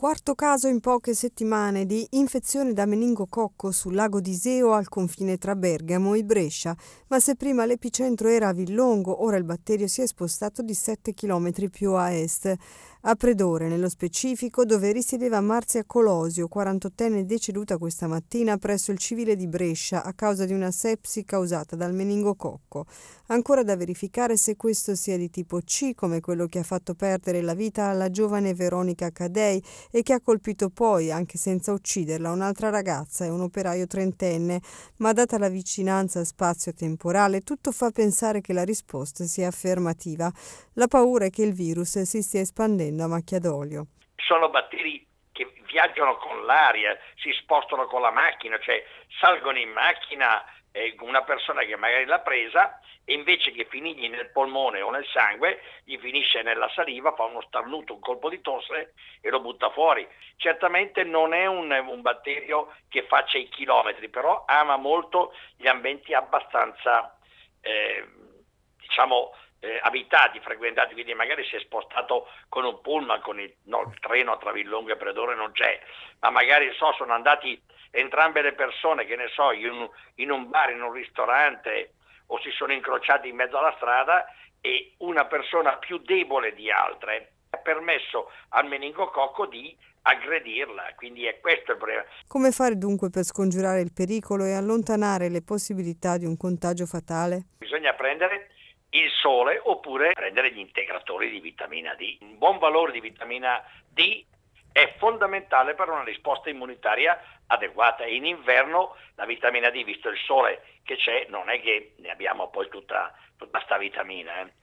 Quarto caso in poche settimane di infezione da meningococco sul lago di Seo al confine tra Bergamo e Brescia, ma se prima l'epicentro era a Villongo, ora il batterio si è spostato di 7 km più a est. A Predore, nello specifico, dove risiedeva Marzia Colosio, 48enne deceduta questa mattina presso il civile di Brescia a causa di una sepsi causata dal meningococco. Ancora da verificare se questo sia di tipo C, come quello che ha fatto perdere la vita alla giovane Veronica Cadei e che ha colpito poi, anche senza ucciderla, un'altra ragazza e un operaio trentenne. Ma data la vicinanza spazio-temporale, tutto fa pensare che la risposta sia affermativa. La paura è che il virus si stia espandendo stupenda, macchia d'olio. Sono batteri che viaggiano con l'aria, si spostano con la macchina, cioè salgono in macchina eh, una persona che magari l'ha presa e invece che finirgli nel polmone o nel sangue, gli finisce nella saliva, fa uno starnuto, un colpo di tosse e lo butta fuori. Certamente non è un, un batterio che faccia i chilometri, però ama molto gli ambienti abbastanza... Eh, diciamo, eh, abitati, frequentati, quindi magari si è spostato con un pullman, con il, no, il treno a Travillonga e Predore non c'è, ma magari so, sono andati entrambe le persone, che ne so, in, in un bar, in un ristorante o si sono incrociati in mezzo alla strada e una persona più debole di altre ha permesso al meningococco di aggredirla, quindi è questo il problema. Come fare dunque per scongiurare il pericolo e allontanare le possibilità di un contagio fatale? Bisogna prendere il sole oppure prendere gli integratori di vitamina D. Un buon valore di vitamina D è fondamentale per una risposta immunitaria adeguata. In inverno la vitamina D, visto il sole che c'è, non è che ne abbiamo poi tutta, questa vitamina. Eh.